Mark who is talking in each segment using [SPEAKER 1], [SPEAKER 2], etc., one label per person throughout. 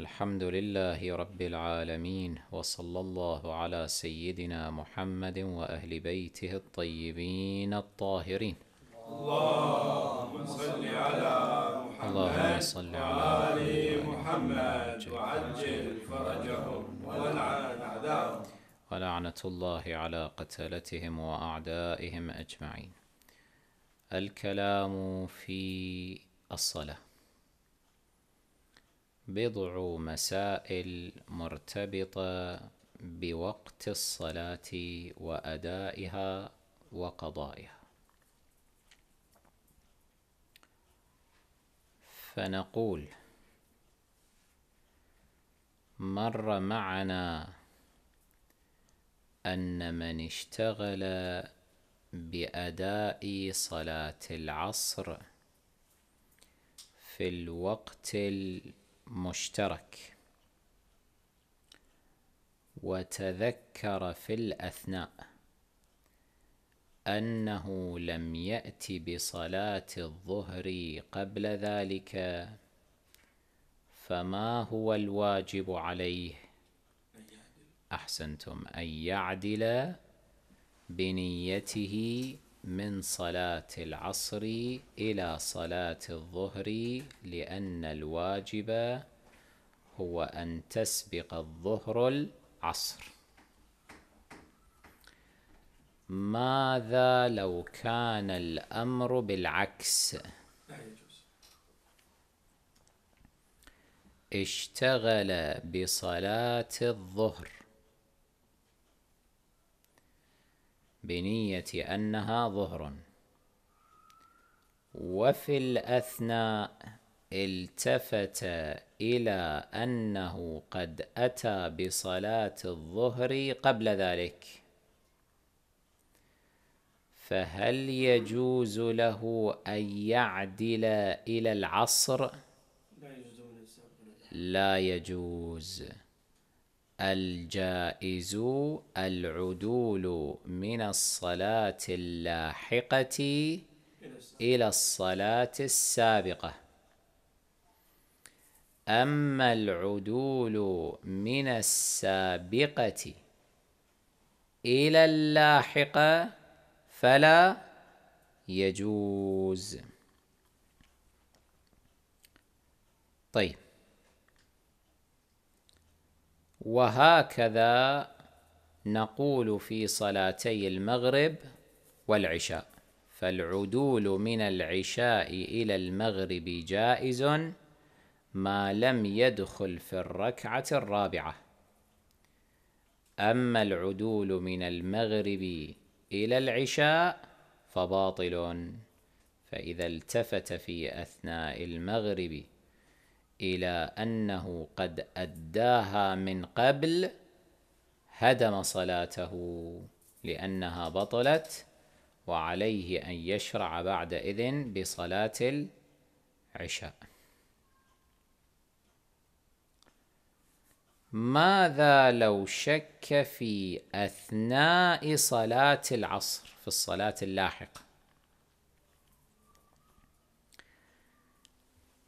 [SPEAKER 1] الحمد لله رب العالمين وصلى الله على سيدنا محمد وأهل بيته الطيبين الطاهرين اللهم صل على محمد اللهم صل على آل محمد وعجل فرجهم والعن أعداءهم ولعنة الله على قتلتهم وأعدائهم أجمعين الكلام في الصلاه بضع مسائل مرتبطة بوقت الصلاة وأدائها وقضائها فنقول مر معنا أن من اشتغل بأداء صلاة العصر في الوقت مشترك وتذكر في الاثناء انه لم يات بصلاه الظهر قبل ذلك فما هو الواجب عليه احسنتم ان يعدل بنيته من صلاة العصر إلى صلاة الظهر لأن الواجب هو أن تسبق الظهر العصر ماذا لو كان الأمر بالعكس اشتغل بصلاة الظهر بنية أنها ظهر وفي الأثناء التفت إلى أنه قد أتى بصلاة الظهر قبل ذلك فهل يجوز له أن يعدل إلى العصر؟ لا يجوز الجائز العدول من الصلاة اللاحقة إلى الصلاة السابقة أما العدول من السابقة إلى اللاحقة فلا يجوز طيب وهكذا نقول في صلاتي المغرب والعشاء فالعدول من العشاء الى المغرب جائز ما لم يدخل في الركعه الرابعه اما العدول من المغرب الى العشاء فباطل فاذا التفت في اثناء المغرب الى انه قد اداها من قبل هدم صلاته لانها بطلت وعليه ان يشرع بعدئذ بصلاه العشاء ماذا لو شك في اثناء صلاه العصر في الصلاه اللاحقه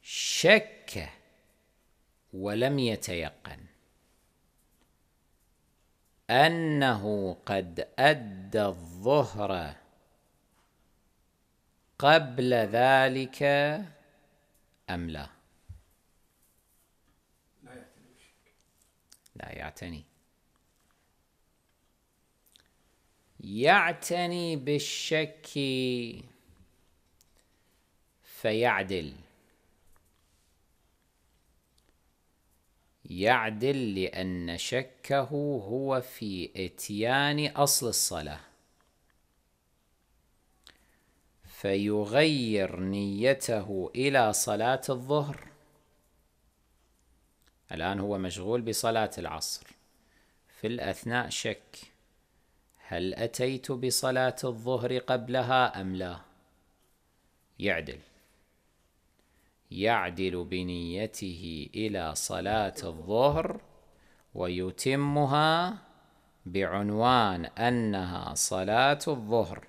[SPEAKER 1] شك ولم يتيقن أنه قد أدى الظهر قبل ذلك أم لا لا يعتني يعتني بالشك فيعدل يعدل لأن شكه هو في إتيان أصل الصلاة فيغير نيته إلى صلاة الظهر الآن هو مشغول بصلاة العصر في الأثناء شك هل أتيت بصلاة الظهر قبلها أم لا يعدل يعدل بنيته الى صلاه الظهر ويتمها بعنوان انها صلاه الظهر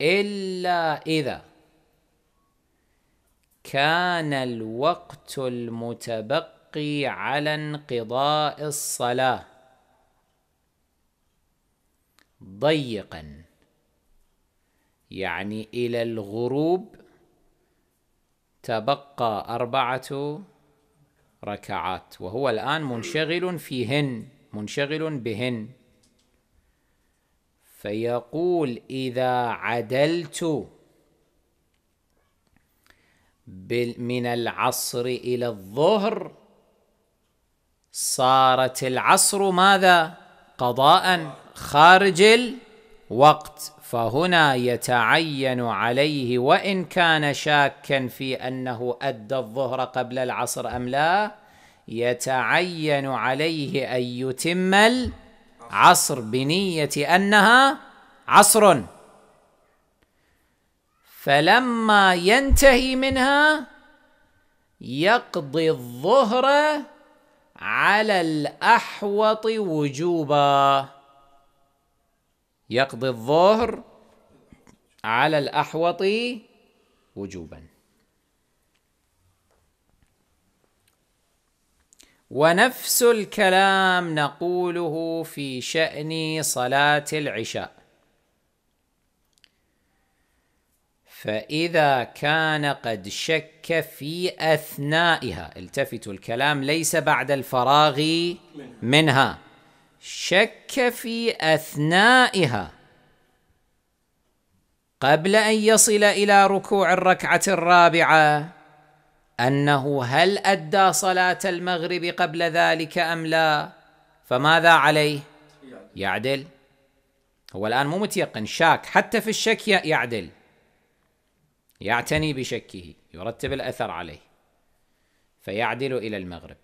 [SPEAKER 1] الا اذا كان الوقت المتبقي على انقضاء الصلاه ضيقا يعني الى الغروب تبقى أربعة ركعات وهو الآن منشغل فيهن منشغل بهن فيقول إذا عدلت من العصر إلى الظهر صارت العصر ماذا؟ قضاء خارج الظهر وقت فهنا يتعين عليه وان كان شاكا في انه ادى الظهر قبل العصر ام لا يتعين عليه ان يتم العصر بنيه انها عصر فلما ينتهي منها يقضي الظهر على الاحوط وجوبا يقضي الظهر على الأحوط وجوبا ونفس الكلام نقوله في شأن صلاة العشاء فإذا كان قد شك في أثنائها التفتوا الكلام ليس بعد الفراغ منها شك في اثنائها قبل ان يصل الى ركوع الركعه الرابعه انه هل ادى صلاه المغرب قبل ذلك ام لا فماذا عليه يعدل هو الان مو متيقن شاك حتى في الشك يعدل يعتني بشكه يرتب الاثر عليه فيعدل الى المغرب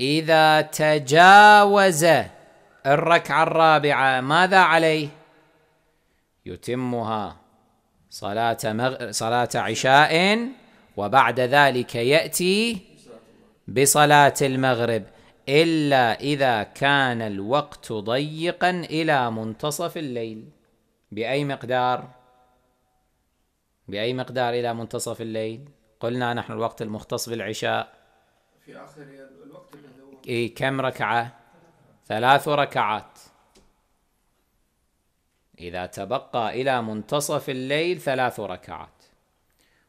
[SPEAKER 1] إذا تجاوز الركعة الرابعة ماذا عليه؟ يتمها صلاة مغ... صلاة عشاء وبعد ذلك يأتي بصلاة المغرب إلا إذا كان الوقت ضيقا إلى منتصف الليل بأي مقدار؟ بأي مقدار إلى منتصف الليل؟ قلنا نحن الوقت المختص بالعشاء في آخر الوقت اللي هو إي كم ركعة ثلاث ركعات إذا تبقى إلى منتصف الليل ثلاث ركعات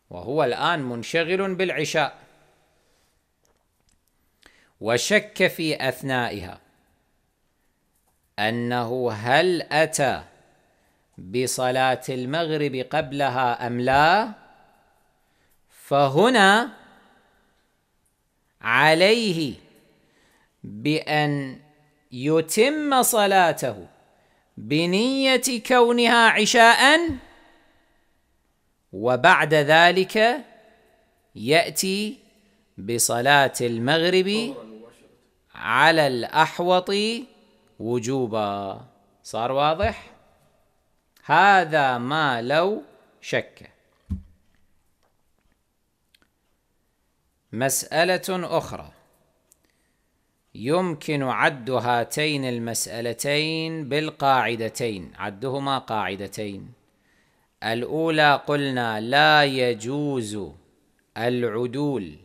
[SPEAKER 1] وهو الآن منشغل بالعشاء وشك في أثنائها أنه هل أتى بصلاة المغرب قبلها أم لا فهنا عليه بأن يتم صلاته بنية كونها عشاء وبعد ذلك يأتي بصلاة المغرب على الأحوط وجوبا صار واضح؟ هذا ما لو شك مسألة أخرى يمكن عد هاتين المسألتين بالقاعدتين عدهما قاعدتين الأولى قلنا لا يجوز العدول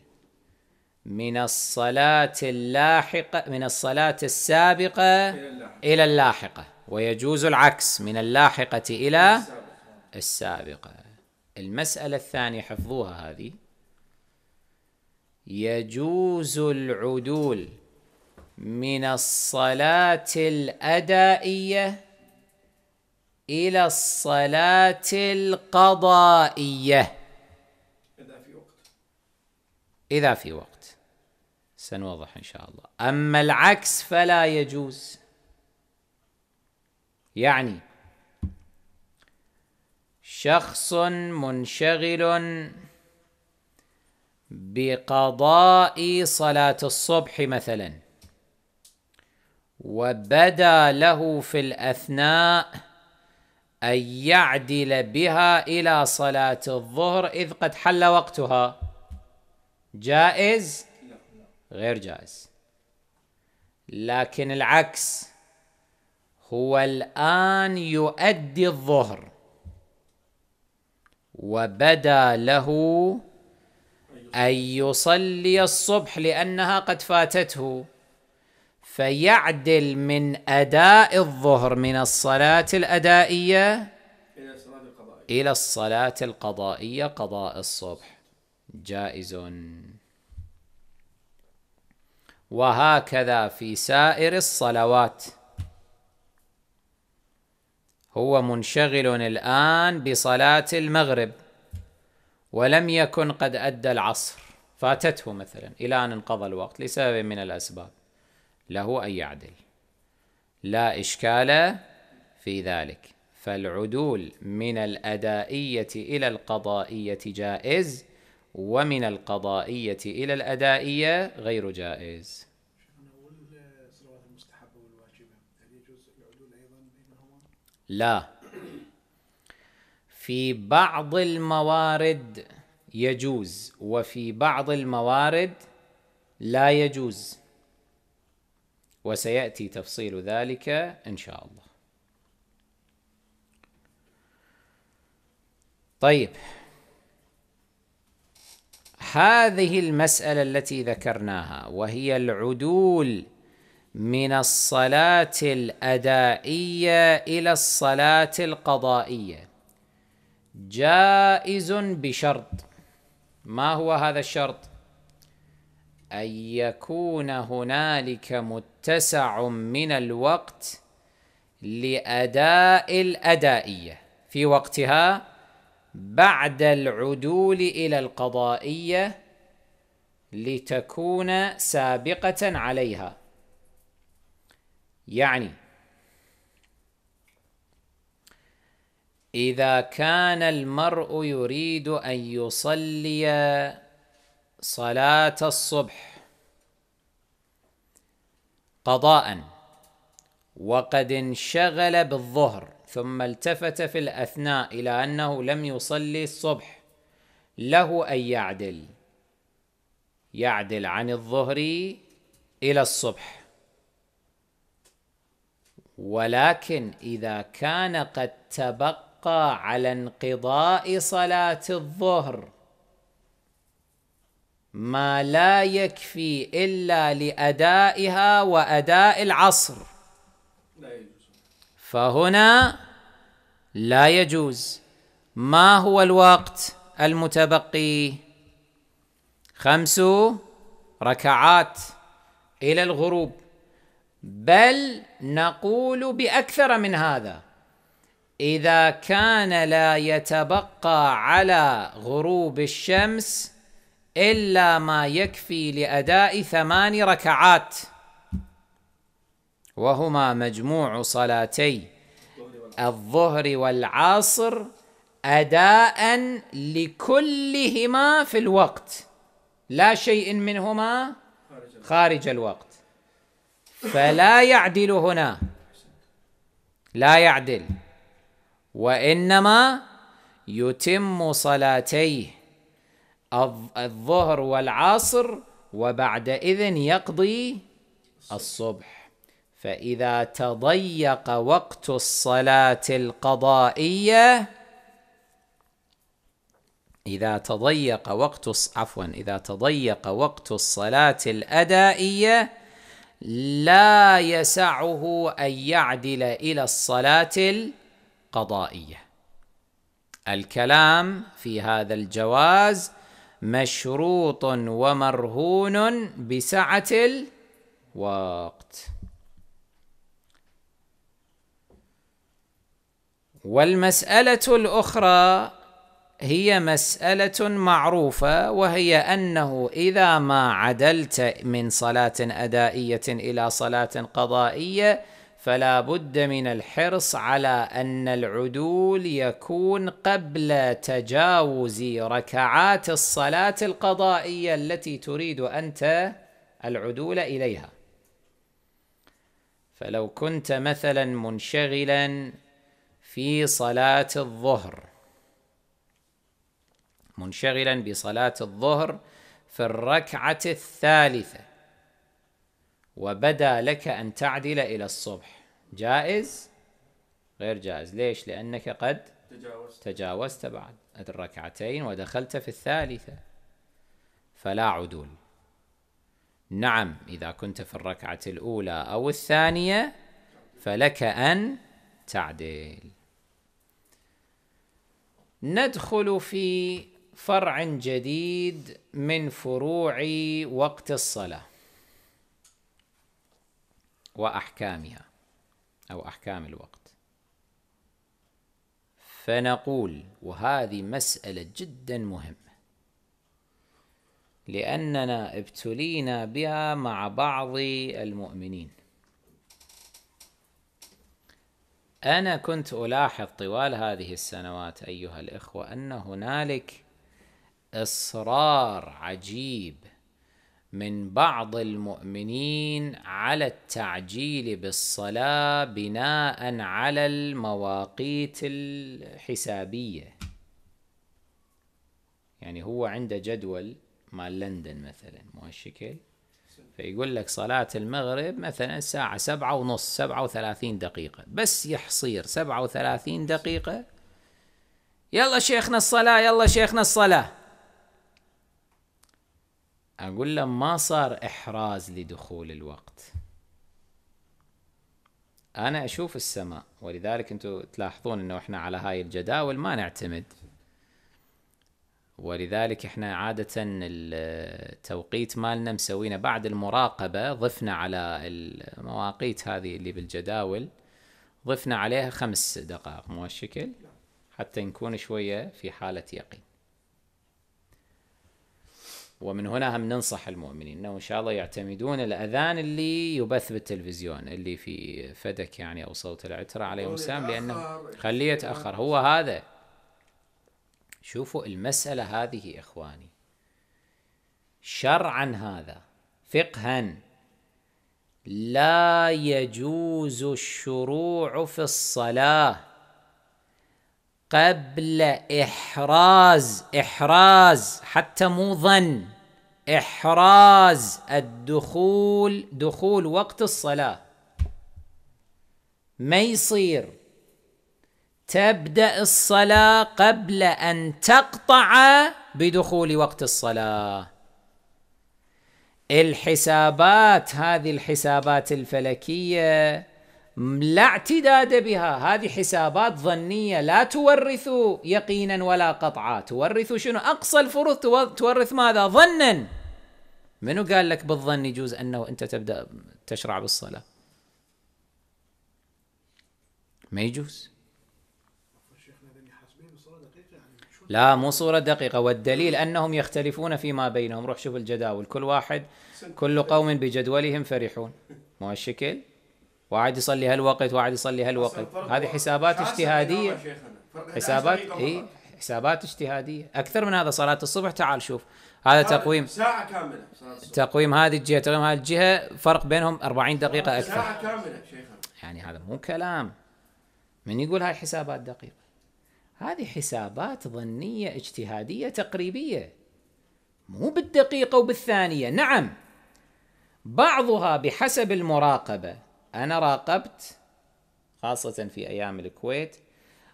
[SPEAKER 1] من الصلاة اللاحقة من الصلاة السابقة إلى اللاحقة ويجوز العكس من اللاحقة إلى السابقة المسألة الثانية حفظوها هذه يجوز العدول من الصلاة الأدائية إلى الصلاة القضائية إذا في وقت إذا في وقت سنوضح إن شاء الله أما العكس فلا يجوز يعني شخص منشغل بقضاء صلاة الصبح مثلا وبدا له في الأثناء أن يعدل بها إلى صلاة الظهر إذ قد حل وقتها جائز غير جائز لكن العكس هو الآن يؤدي الظهر وبدا له أن يصلي الصبح لأنها قد فاتته فيعدل من أداء الظهر من الصلاة الأدائية إلى الصلاة القضائية, إلى الصلاة القضائية قضاء الصبح جائز وهكذا في سائر الصلوات هو منشغل الآن بصلاة المغرب ولم يكن قد أدى العصر فاتته مثلا إلى أن انقضى الوقت لسبب من الأسباب له أن يعدل لا إشكال في ذلك فالعدول من الأدائية إلى القضائية جائز ومن القضائية إلى الأدائية غير جائز لا في بعض الموارد يجوز وفي بعض الموارد لا يجوز وسياتي تفصيل ذلك ان شاء الله طيب هذه المساله التي ذكرناها وهي العدول من الصلاه الادائيه الى الصلاه القضائيه جائز بشرط ما هو هذا الشرط ان يكون هنالك متسع من الوقت لاداء الادائيه في وقتها بعد العدول الى القضائيه لتكون سابقه عليها يعني اذا كان المرء يريد ان يصلي صلاه الصبح قضاء وقد انشغل بالظهر ثم التفت في الاثناء الى انه لم يصلي الصبح له ان يعدل يعدل عن الظهر الى الصبح ولكن اذا كان قد تبقى حقا على انقضاء صلاه الظهر ما لا يكفي الا لادائها واداء العصر فهنا لا يجوز ما هو الوقت المتبقي خمس ركعات الى الغروب بل نقول باكثر من هذا اذا كان لا يتبقى على غروب الشمس الا ما يكفي لاداء ثمان ركعات وهما مجموع صلاتي الظهر والعصر اداء لكلهما في الوقت لا شيء منهما خارج الوقت فلا يعدل هنا لا يعدل وانما يتم صلاتيه الظهر والعصر وبعدئذ يقضي الصبح فاذا تضيق وقت الصلاه القضائيه إذا تضيق وقت عفوا إذا تضيق وقت الصلاة الأدائية لا يسعه أن يعدل إلى الصلاة قضائيه الكلام في هذا الجواز مشروط ومرهون بسعه الوقت والمساله الاخرى هي مساله معروفه وهي انه اذا ما عدلت من صلاه ادائيه الى صلاه قضائيه فلا بد من الحرص على ان العدول يكون قبل تجاوز ركعات الصلاه القضائيه التي تريد انت العدول اليها فلو كنت مثلا منشغلا في صلاه الظهر منشغلا بصلاه الظهر في الركعه الثالثه وبدا لك أن تعدل إلى الصبح جائز غير جائز ليش لأنك قد تجاوزت, تجاوزت بعد الركعتين ودخلت في الثالثة فلا عدول نعم إذا كنت في الركعة الأولى أو الثانية فلك أن تعدل ندخل في فرع جديد من فروع وقت الصلاه وأحكامها أو أحكام الوقت فنقول وهذه مسألة جدا مهمة لأننا ابتلينا بها مع بعض المؤمنين أنا كنت ألاحظ طوال هذه السنوات أيها الإخوة أن هنالك إصرار عجيب من بعض المؤمنين على التعجيل بالصلاه بناء على المواقيت الحسابيه يعني هو عنده جدول مال لندن مثلا مو هالشكل فيقول لك صلاة المغرب مثلا الساعة سبعة ونص سبعة وثلاثين دقيقة بس يحصير سبعة وثلاثين دقيقة يلا شيخنا الصلاة يلا شيخنا الصلاة اقول له ما صار احراز لدخول الوقت انا اشوف السماء ولذلك انتم تلاحظون انه احنا على هاي الجداول ما نعتمد ولذلك احنا عادة التوقيت مالنا مسوينا بعد المراقبة ضفنا على المواقيت هذه اللي بالجداول ضفنا عليها خمس دقائق مو الشكل حتى نكون شوية في حالة يقين ومن هنا هم ننصح المؤمنين انه ان شاء الله يعتمدون الاذان اللي يبث بالتلفزيون اللي في فدك يعني او صوت العتره عليهم السلام لانه خليه يتاخر هو هذا شوفوا المساله هذه اخواني شرعا هذا فقها لا يجوز الشروع في الصلاه قبل إحراز إحراز حتى مو ظن إحراز الدخول دخول وقت الصلاة ما يصير تبدأ الصلاة قبل أن تقطع بدخول وقت الصلاة الحسابات هذه الحسابات الفلكية لا اعتداد بها هذه حسابات ظنية لا تورث يقينا ولا قطعا تورث شنو أقصى الفروض تورث ماذا ظنا منو قال لك بالظن يجوز أنه أنت تبدأ تشرع بالصلاة ما يجوز لا مو صورة دقيقة والدليل أنهم يختلفون فيما بينهم روح شوف الجداول كل واحد كل قوم بجدولهم فرحون مو هالشكل واحد يصلي هالوقت واحد يصلي هالوقت هذه حسابات اجتهاديه حسابات اي حسابات اجتهاديه اكثر من هذا صلاه الصبح تعال شوف هذا تقويم ساعه كامله تقويم هذه الجهه تقويم هذه الجهه فرق بينهم 40 دقيقه اكثر ساعه كامله شيخنا يعني هذا مو كلام من يقول هاي حسابات دقيقه هذه حسابات ظنيه اجتهاديه تقريبيه مو بالدقيقه وبالثانيه نعم بعضها بحسب المراقبه أنا راقبت خاصة في أيام الكويت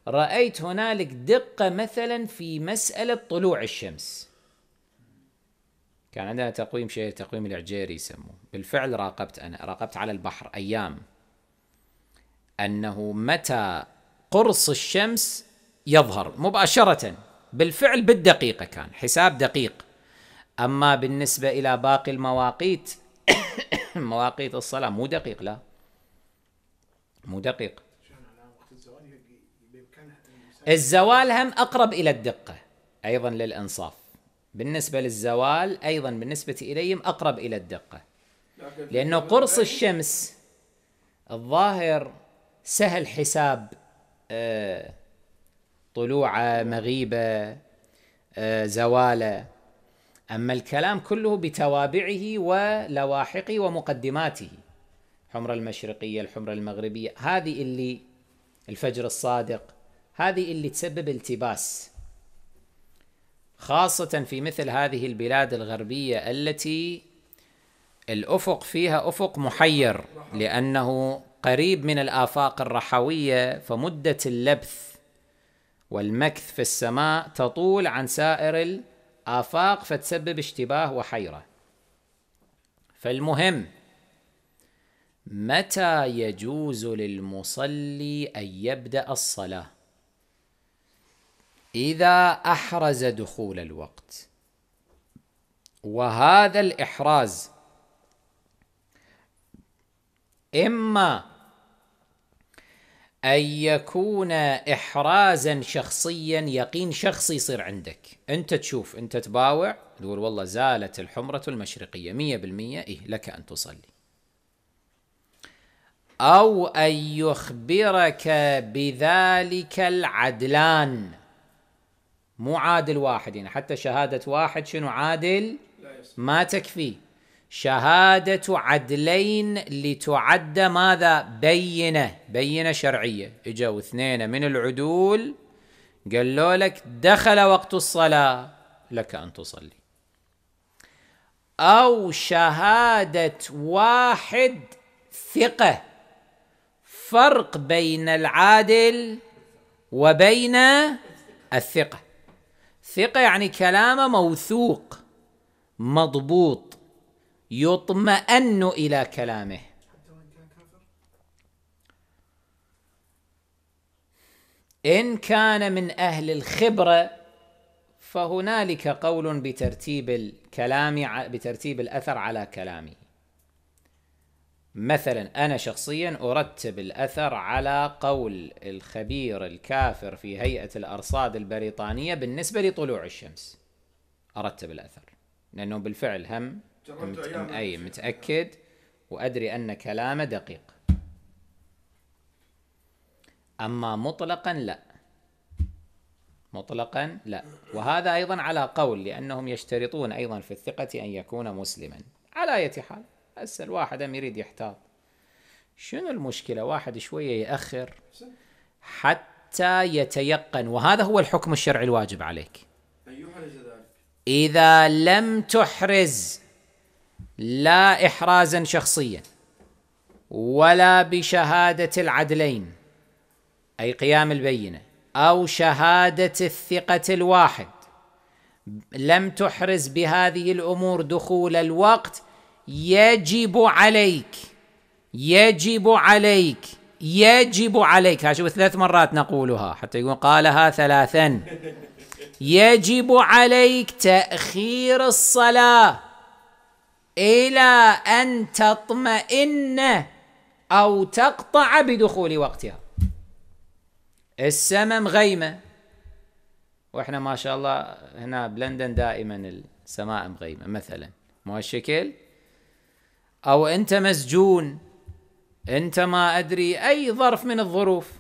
[SPEAKER 1] رأيت هنالك دقة مثلا في مسألة طلوع الشمس كان عندنا تقويم شيء تقويم العجيري يسموه بالفعل راقبت أنا راقبت على البحر أيام أنه متى قرص الشمس يظهر مباشرة بالفعل بالدقيقة كان حساب دقيق أما بالنسبة إلى باقي المواقيت مواقيت الصلاة مو دقيق لا مو دقيق الزوال هم أقرب إلى الدقة أيضا للإنصاف بالنسبة للزوال أيضا بالنسبة إليهم أقرب إلى الدقة لأنه قرص الشمس الظاهر سهل حساب آه، طلوعه مغيبه آه، زواله اما الكلام كله بتوابعه ولواحقه ومقدماته الحمرة المشرقية الحمرة المغربية هذه اللي الفجر الصادق هذه اللي تسبب التباس خاصة في مثل هذه البلاد الغربية التي الأفق فيها أفق محير لأنه قريب من الآفاق الرحوية فمدة اللبث والمكث في السماء تطول عن سائر الآفاق فتسبب اشتباه وحيرة فالمهم متى يجوز للمصلي ان يبدا الصلاه اذا احرز دخول الوقت وهذا الاحراز اما ان يكون احرازا شخصيا يقين شخصي يصير عندك انت تشوف انت تباوع تقول والله زالت الحمره المشرقيه 100% إيه لك ان تصلي او ان يخبرك بذلك العدلان مو عادل واحد يعني حتى شهاده واحد شنو عادل ما تكفي شهاده عدلين لتعد ماذا بينه بينه شرعيه اجوا اثنين من العدول قالوا لك دخل وقت الصلاه لك ان تصلي او شهاده واحد ثقه فرق بين العادل وبين الثقة ثقة يعني كلامه موثوق مضبوط يطمئن إلى كلامه إن كان من أهل الخبرة فهنالك قول بترتيب الكلام بترتيب الأثر على كلامه مثلا أنا شخصيا أرتب الأثر على قول الخبير الكافر في هيئة الأرصاد البريطانية بالنسبة لطلوع الشمس أرتب الأثر لأنه بالفعل هم مت... أي متأكد وأدري أن كلامه دقيق أما مطلقا لا مطلقا لا وهذا أيضا على قول لأنهم يشترطون أيضا في الثقة أن يكون مسلما على أي حال هسه الواحد هم يريد يحتاط شنو المشكله واحد شويه ياخر حتى يتيقن وهذا هو الحكم الشرعي الواجب عليك ان يحرز ذلك اذا لم تحرز لا احرازا شخصيا ولا بشهاده العدلين اي قيام البينه او شهاده الثقه الواحد لم تحرز بهذه الامور دخول الوقت يجب عليك يجب عليك يجب عليك شوف ثلاث مرات نقولها حتى يقول قالها ثلاثا يجب عليك تأخير الصلاة إلى أن تطمئن أو تقطع بدخول وقتها السماء مغيمة وإحنا ما شاء الله هنا بلندن دائما السماء مغيمة مثلا مو هالشكل او انت مسجون انت ما ادري اي ظرف من الظروف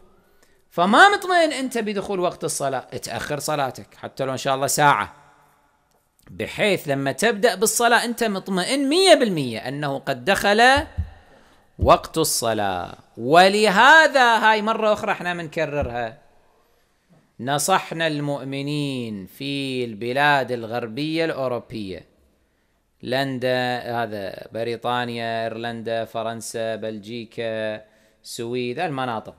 [SPEAKER 1] فما مطمئن انت بدخول وقت الصلاه تاخر صلاتك حتى لو ان شاء الله ساعه بحيث لما تبدا بالصلاه انت مطمئن 100% انه قد دخل وقت الصلاه ولهذا هاي مره اخرى احنا بنكررها نصحنا المؤمنين في البلاد الغربيه الاوروبيه لندا هذا بريطانيا ايرلندا فرنسا بلجيكا سويد المناطق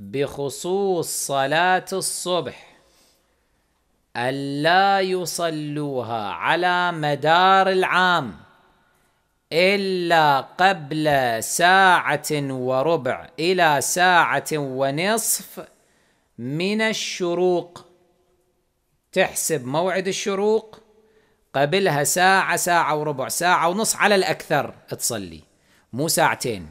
[SPEAKER 1] بخصوص صلاة الصبح ألا يصلوها على مدار العام إلا قبل ساعة وربع إلى ساعة ونصف من الشروق تحسب موعد الشروق قبلها ساعة ساعة وربع ساعة ونص على الأكثر تصلي مو ساعتين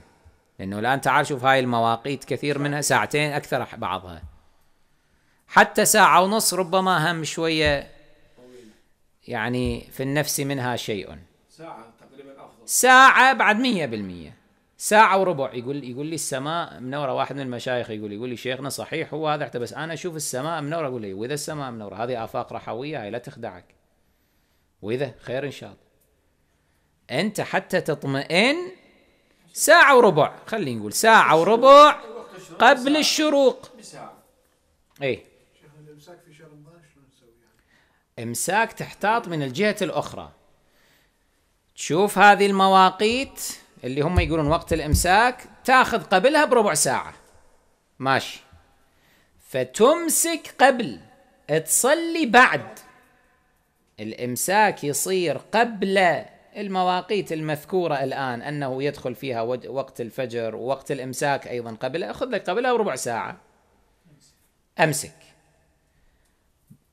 [SPEAKER 1] لأنه الآن تعال شوف هاي المواقيت كثير منها ساعتين أكثر بعضها حتى ساعة ونص ربما هم شوية يعني في النفس منها شيء ساعة تقريبا أفضل ساعة بعد مية بالمية ساعة وربع يقول يقول لي السماء منورة واحد من المشايخ يقول يقول لي شيخنا صحيح هو هذا بس أنا أشوف السماء منورة أقول له إيه، وإذا السماء منورة هذه آفاق رحوية هاي لا تخدعك واذا خير ان شاء الله انت حتى تطمئن ساعة وربع خلينا نقول ساعة وربع قبل الشروق اي امساك تحتاط من الجهة الاخرى تشوف هذه المواقيت اللي هم يقولون وقت الامساك تاخذ قبلها بربع ساعة ماشي فتمسك قبل تصلي بعد الامساك يصير قبل المواقيت المذكوره الان انه يدخل فيها وقت الفجر ووقت الامساك ايضا قبله خذ لك قبلها بربع ساعه امسك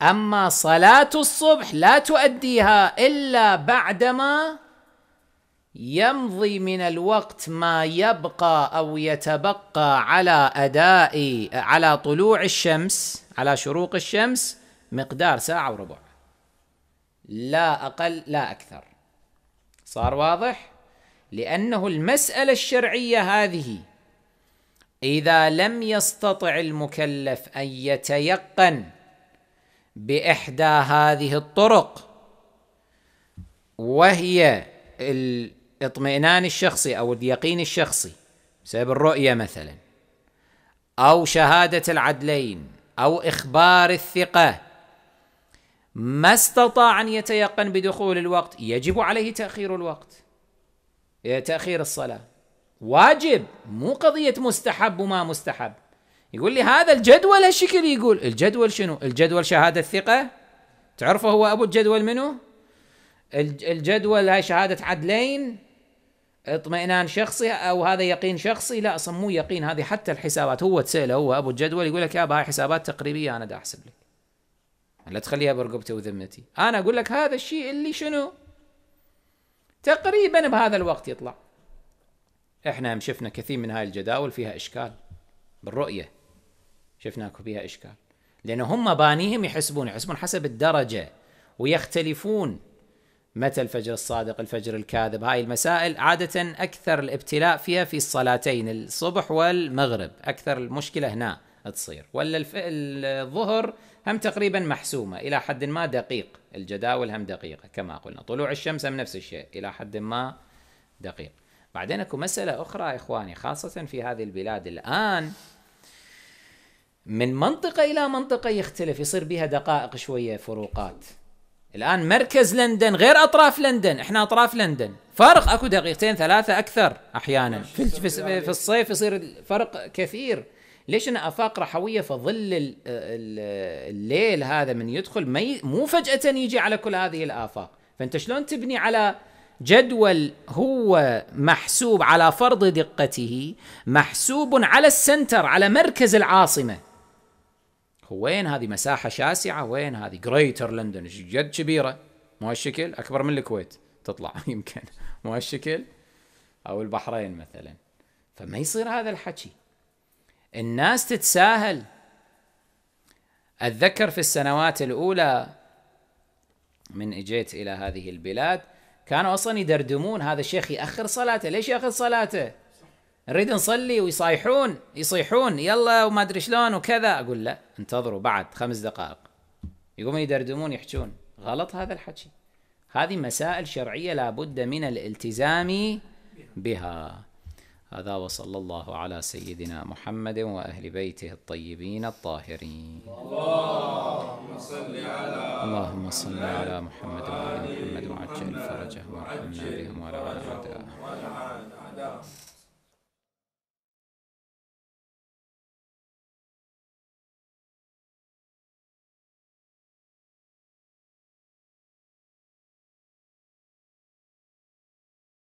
[SPEAKER 1] اما صلاه الصبح لا تؤديها الا بعدما يمضي من الوقت ما يبقى او يتبقى على اداء على طلوع الشمس على شروق الشمس مقدار ساعه وربع لا أقل لا أكثر صار واضح؟ لأنه المسألة الشرعية هذه إذا لم يستطع المكلف أن يتيقن بإحدى هذه الطرق وهي الاطمئنان الشخصي أو اليقين الشخصي بسبب الرؤية مثلا أو شهادة العدلين أو إخبار الثقة ما استطاع أن يتيقن بدخول الوقت يجب عليه تأخير الوقت تأخير الصلاة واجب مو قضية مستحب وما مستحب يقول لي هذا الجدول هالشكل يقول الجدول شنو الجدول شهادة ثقة تعرفه هو أبو الجدول منو الجدول هاي شهادة عدلين اطمئنان شخصي او هذا يقين شخصي لا مو يقين هذه حتى الحسابات هو تساله هو ابو الجدول يقول لك يا هاي حسابات تقريبيه انا دا احسب لك لا تخليها برقبتي وذمتي انا اقول لك هذا الشيء اللي شنو تقريبا بهذا الوقت يطلع احنا شفنا كثير من هاي الجداول فيها اشكال بالرؤيه شفناكم فيها اشكال لانه هم بانيهم يحسبون يحسبون حسب الدرجه ويختلفون متى الفجر الصادق الفجر الكاذب هاي المسائل عادة أكثر الابتلاء فيها في الصلاتين الصبح والمغرب أكثر المشكلة هنا تصير ولا الظهر هم تقريبا محسومة إلى حد ما دقيق الجداول هم دقيقة كما قلنا طلوع الشمس هم نفس الشيء إلى حد ما دقيق بعدين اكو مسألة أخرى إخواني خاصة في هذه البلاد الآن من منطقة إلى منطقة يختلف يصير بها دقائق شوية فروقات الآن مركز لندن غير أطراف لندن إحنا أطراف لندن فرق أكو دقيقتين ثلاثة أكثر أحيانا في, في, في الصيف يصير فرق كثير ليش انا افاق رحويه فظل الليل هذا من يدخل ما ي... مو فجاه يجي على كل هذه الافاق فانت شلون تبني على جدول هو محسوب على فرض دقته محسوب على السنتر على مركز العاصمه وين هذه مساحه شاسعه وين هذه جريتر لندن جد كبيره مو هالشكل اكبر من الكويت تطلع يمكن مو هالشكل او البحرين مثلا فما يصير هذا الحكي الناس تتساهل أتذكر في السنوات الأولى من اجيت إلى هذه البلاد كانوا أصلا يدردمون هذا الشيخ يأخر صلاته ليش يأخر صلاته نريد نصلي ويصايحون يصيحون يلا وما أدري شلون وكذا أقول لا انتظروا بعد خمس دقائق يقومون يدردمون يحجون غلط هذا الحكي هذه مسائل شرعية لابد من الالتزام بها هذا وصلى الله على سيدنا محمد وأهل بيته الطيبين الطاهرين اللهم صل على اللهم صل على محمد وعلى محمد وعجل فرجهم وارحمنا بهم ولا عداءهم